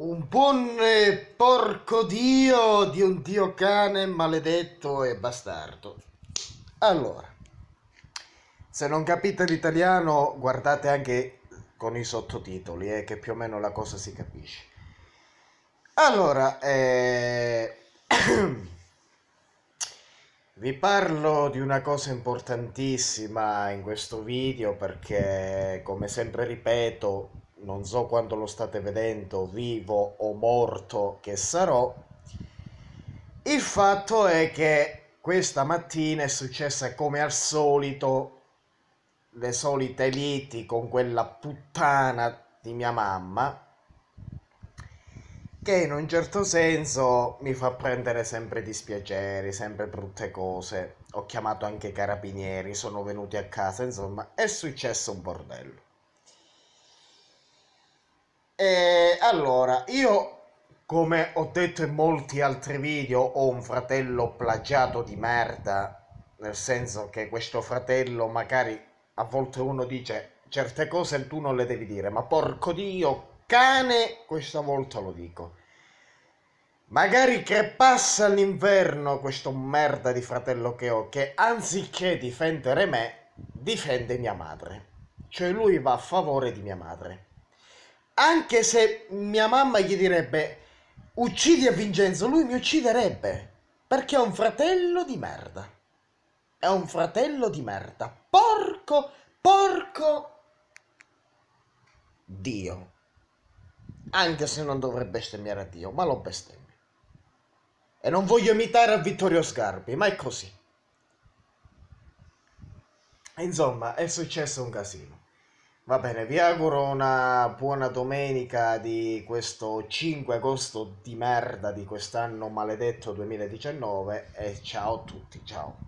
un buon porco dio di un dio cane maledetto e bastardo. Allora, se non capite l'italiano, guardate anche con i sottotitoli, eh, che più o meno la cosa si capisce. Allora, eh... vi parlo di una cosa importantissima in questo video perché, come sempre ripeto, non so quando lo state vedendo, vivo o morto che sarò, il fatto è che questa mattina è successa come al solito le solite liti con quella puttana di mia mamma che in un certo senso mi fa prendere sempre dispiaceri, sempre brutte cose. Ho chiamato anche i carabinieri, sono venuti a casa, insomma, è successo un bordello. E allora, io come ho detto in molti altri video ho un fratello plagiato di merda, nel senso che questo fratello magari a volte uno dice certe cose tu non le devi dire, ma porco dio, cane, questa volta lo dico. Magari che passa l'inverno questo merda di fratello che ho, che anziché difendere me, difende mia madre. Cioè lui va a favore di mia madre anche se mia mamma gli direbbe uccidi a Vincenzo, lui mi ucciderebbe perché è un fratello di merda. È un fratello di merda. Porco, porco Dio. Anche se non dovrebbe bestemmiare a Dio, ma lo bestemmio. E non voglio imitare a Vittorio Sgarbi, ma è così. Insomma, è successo un casino. Va bene, vi auguro una buona domenica di questo 5 agosto di merda di quest'anno maledetto 2019 e ciao a tutti, ciao.